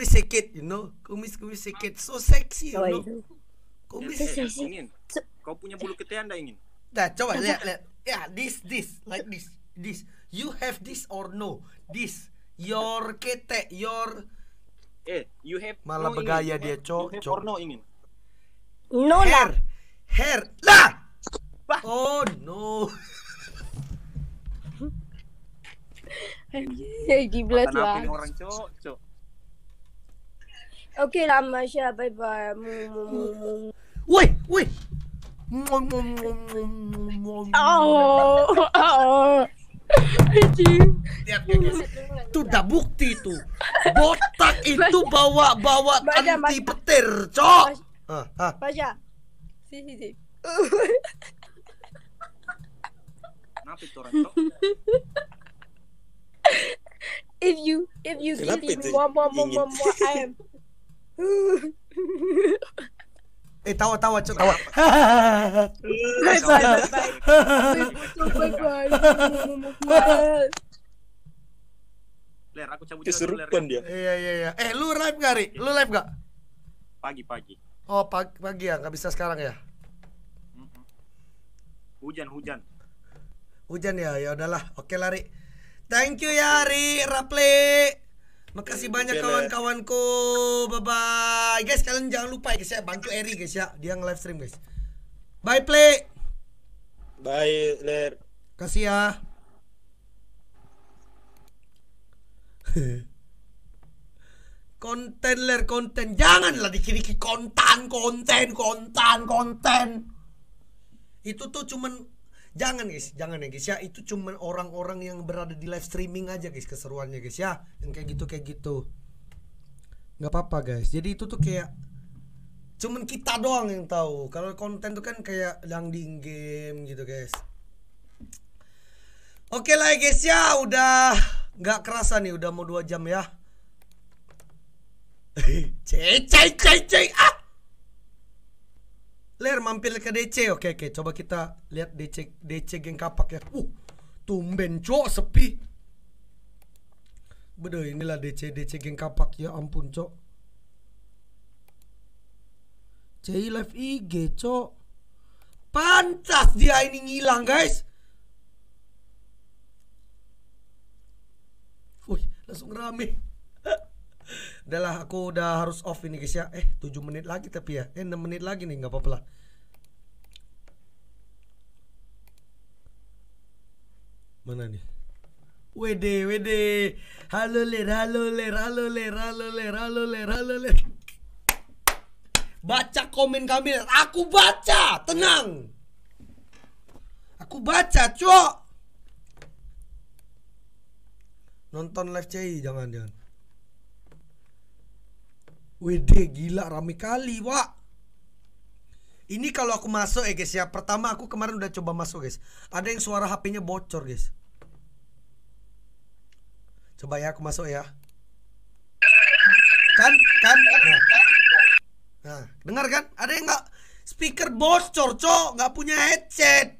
kumis sikit, you know. Kumis-kumis sikit. So sexy, you oh, know. Kumis. Iya. ingin. Eh, eh, kau punya bulu ketiak anda ingin? Dah, coba lihat, lihat. Ya, yeah, this, this. Like this. This. You have this or no? This. Your ketek, your... Eh, you have Malah no dia, cok. You have or no ingin? No lah. Hair. Hair. Lah! Oh no. Anjir, giblat lah. orang cok, cok. Ok là, Masha, bye bye. Woi, woi. Oh, oh. Lihat Itu udah bukti tuh. Botak itu bawa-bawa anti petir, cok. Baca. Ah, ah. Si si si. If you if you give me one more more one more I am Eh tawa tawa cok tawa. Ler aku cabut Keserupan dia. Iya iya iya. Eh lu live gak Ri? Lu live gak? Pagi pagi. Oh pagi pagi ya nggak bisa sekarang ya. Hujan hujan. Hujan ya ya udahlah. Oke lari. Thank you ya Ri Rapli. Makasih banyak kawan-kawanku. Bye bye. Guys, kalian jangan lupa ya, guys ya bantu Eri guys ya. Dia nge-live stream guys. Bye play. Bye Ler. Kasih ya. konten ler konten janganlah dikiriki konten konten konten konten itu tuh cuman Jangan guys, jangan ya guys ya. Itu cuman orang-orang yang berada di live streaming aja guys keseruannya guys ya. Yang kayak gitu kayak gitu. Nggak apa-apa guys. Jadi itu tuh kayak cuman kita doang yang tahu. Kalau konten tuh kan kayak yang di game gitu guys. Oke lah guys ya, udah nggak kerasa nih, udah mau dua jam ya. cek cek cek cek ah Ler mampir ke DC. Oke oke, coba kita lihat DC DC geng kapak ya. Uh, tumben cok sepi. Bedo inilah DC DC geng kapak ya ampun cok. CI live IG cok. Pantas dia ini ngilang guys. Wih, langsung rame lah, aku udah harus off ini guys ya Eh 7 menit lagi tapi ya Eh 6 menit lagi nih nggak apa-apa lah Mana nih Wede, wede. Halo ler, halo ler, halo ler, halo ler, halo ler, halo ler. Baca komen kami, aku baca, tenang. Aku baca, cok. Nonton live CI jangan jangan. WD gila rame kali wak ini kalau aku masuk ya guys ya Pertama aku kemarin udah coba masuk guys Ada yang suara HP-nya bocor guys Coba ya aku masuk ya Kan, kan Nah, nah dengar kan Ada yang gak Speaker bocor cok Gak punya headset